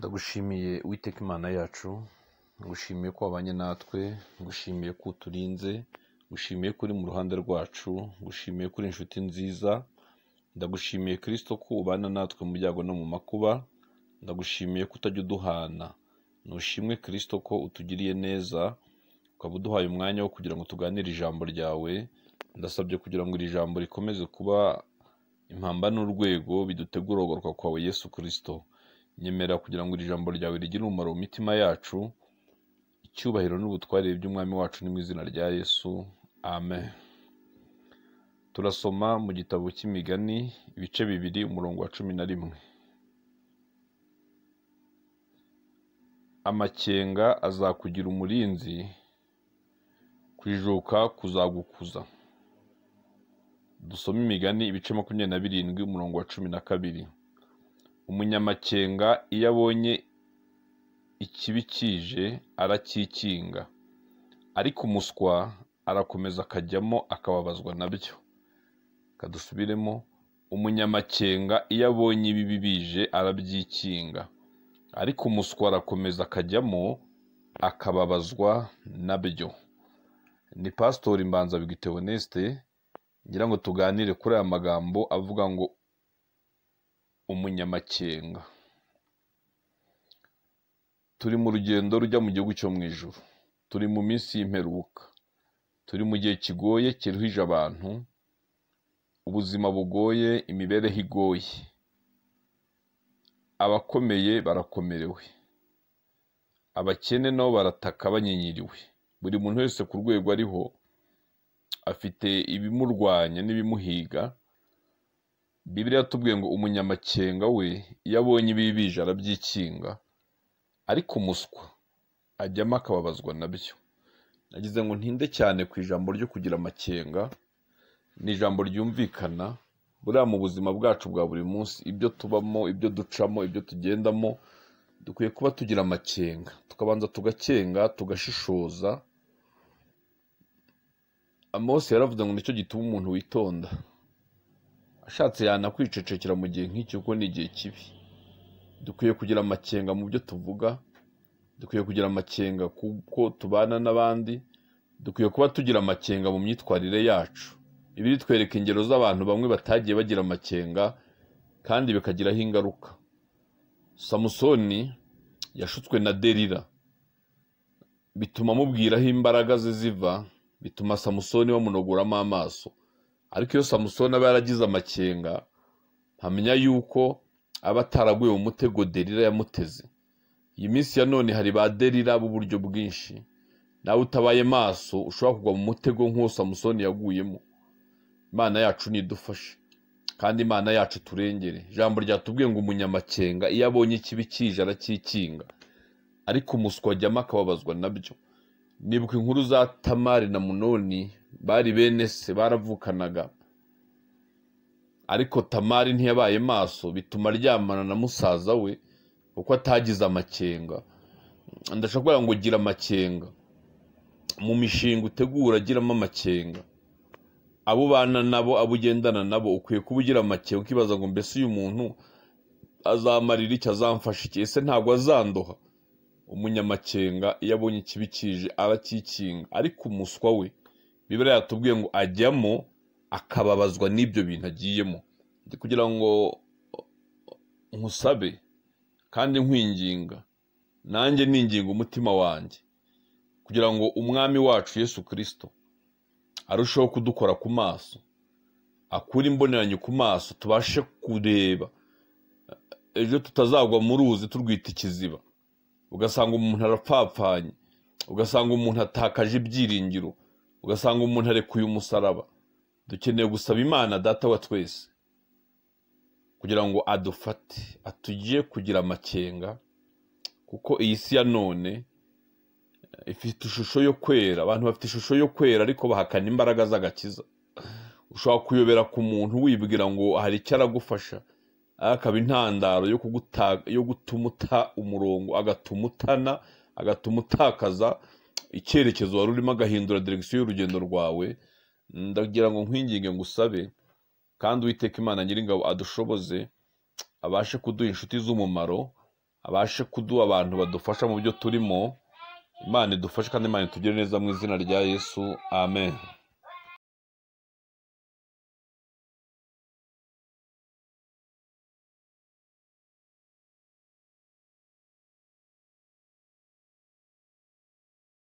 ndagushimiye witeka imana yacu ngushimiye ko wabanye natwe ngushimiye ko uturinze ngushimiye ko uri mu ruhande rwacu ngushimiye ko uri inshuti nziza ndagushimiye kirisito ko ubana natwe mu byago no mu makuba ndagushimiye ko utajya uduhana nushimwe kirisito ko utugiriye neza ukaba uduhaye umwanya wo kugira ngo tuganire ijambo ryawe ndasabye kugira ngo iri jambo rikomeze kuba impamba n'urwego bidutegura kwawe yesu kirisito nyemera kugira ngo iri jambo ryawe rigire umumaro mu mitima yacu icyubahiro n'ubutware by'umwami wacu ni mu izina rya yesu amen turasoma mu gitabo cy'imigani ibice bibiri umurongo wa cumi na rimwe amakenga azakugira umurinzi kujijuka kuzagukuza dusome imigani ibice makumyabiri na birindwi umurongo wa cumi na kabiri umunyamakenga iyo abonye ikibi kije arakikinga ariko umuswa arakomeza akajyamo akababazwa nabyo reka dusubiremo umunyamakenga iyo abonye ibibi bije arabyikinga ariko umuswa arakomeza akajyamo akababazwa nabyo ni pasitori mbanza bwite honesite ngira ngo tuganire kuri aya magambo avuga ngo umunyamakenga turi mu rugendo rujya mu gihugu cyo mu ijuru turi mu minsi y'imperuka turi mu gihe kigoye kiruhije abantu ubuzima bugoye imibereho igoye abakomeye barakomerewe abakene nabo barataka banyinyiriwe buri muntu wese ku rwego ariho afite ibimurwanya n'ibimuhiga bibiriya yatubwiye ngo umunyamakenga we iyo abonye ibibije arabyikinga ariko umuswa ajyamo akababazwa nabyo nagize ngo ntinde cyane ku ijambo ryo kugira amakenga ni ijambo ryumvikana buriya mu buzima bwacu bwa buri munsi ibyo tubamo ibyo ducamo ibyo tugendamo dukwiye kuba tugira amakenga tukabanza tugakenga tugashishoza amose yaravuze ngo nicyo gituma umuntu witonda ashatse yana kwicecekera mu gihe nk'icyo kuko ni igihe kibi dukwiye kugira amakenga mu byo tuvuga dukwiye kugira amakenga kuko tubana n'abandi dukwiye kuba tugira amakenga mu myitwarire yacu ibiri twereka ingero z'abantu bamwe batagiye bagira amakenga kandi bikagiraho ingaruka samusoni yashutswe na derira bituma amubwiraho imbaraga ze ziva bituma samusoni bamunogoramo amaso ariko iyo samusoni aba yaragize amakenga ntamenya yuko aba ataraguye mu mutego derira yamuteze iyi minsi ya none hari ba derira b'uburyo bwinshi nawe utabaye maso ushobora kugwa mu mutego nk'uwo samusoni yaguyemo imana yacu nidufashe kandi imana yacu turengere ijambo ryatubwiye ngo umunyamakenga iyo abonye ikibi kije aracyikinga ariko umuswa ajyamo akababazwa nabyo nibuka inkuru za tamari na munoni bari bene se baravukanaga ariko tamari ntiyabaye maso bituma aryamana na musaza we kuko atagize amakenga ndashaka ngo gira amakenga mu mishinga utegura agiramo amakenga abo ubana nabo abo ugendana nabo ukwiye kuba ugira amakenga ukibaza ngo mbese uyu muntu azamarira iki azamfasha iki ese ntabwo azandoha umunyamakenga iyo abonye ikibi kije aracyikinga ariko umuswa we bibiri yatubwiye ngo ajyamo akababazwa n'ibyo bintu agiyemo kugira ngo nkusabe kandi nkwinginga nanjye ninginga umutima wanjye kugira ngo umwami wacu yesu kirisito arusheho kudukora ku maso akure imboneranye ku maso tubashe kureba ejo tutazagwa mu ruzi turwita ikiziba ugasanga umuntu arapfapfanye ugasanga umuntu atakaje ibyiringiro ugasanga umuntu arekuye umusaraba dukeneye gusaba imana data wa twese kugira ngo adufate atugiye kugira amakenga kuko iyi si ya none eh, ifite ishusho yo kwera abantu bafite ishusho yo kwera ariko bahakana imbaraga z'agakiza ushobora kuyobera ku muntu wibwira ngo hari icyo aragufasha akaba intandaro yo gutuma uta umurongo agatuma utana agatuma utakaza icyerekezo wari urimo agahindura diregisiyo y'urugendo rwawe ndagira ngo nkwinginge ngusabe kandi uwiteka imana nyiringabo adushoboze abashe kuduha inshuti z'umumaro abashe kuduha abantu badufasha mu byo turimo imana idufashe kandi imana itugire neza mu izina rya yesu amen